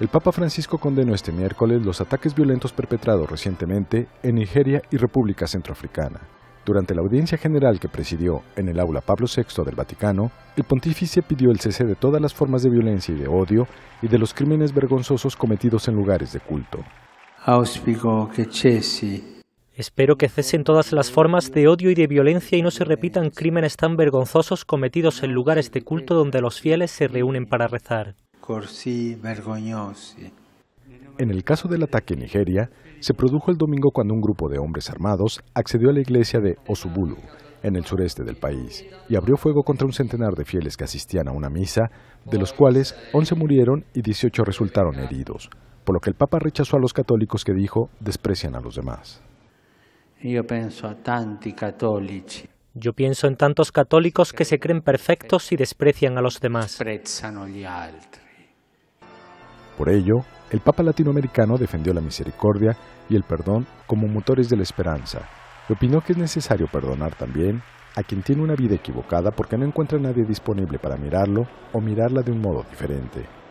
El Papa Francisco condenó este miércoles los ataques violentos perpetrados recientemente en Nigeria y República Centroafricana. Durante la audiencia general que presidió en el aula Pablo VI del Vaticano, el pontífice pidió el cese de todas las formas de violencia y de odio y de los crímenes vergonzosos cometidos en lugares de culto. Espero que cesen todas las formas de odio y de violencia y no se repitan crímenes tan vergonzosos cometidos en lugares de culto donde los fieles se reúnen para rezar. En el caso del ataque en Nigeria, se produjo el domingo cuando un grupo de hombres armados accedió a la iglesia de Osubulu, en el sureste del país, y abrió fuego contra un centenar de fieles que asistían a una misa, de los cuales 11 murieron y 18 resultaron heridos, por lo que el Papa rechazó a los católicos que dijo desprecian a los demás. Yo pienso Yo pienso en tantos católicos que se creen perfectos y desprecian a los demás. Por ello, el Papa latinoamericano defendió la misericordia y el perdón como motores de la esperanza, y opinó que es necesario perdonar también a quien tiene una vida equivocada porque no encuentra nadie disponible para mirarlo o mirarla de un modo diferente.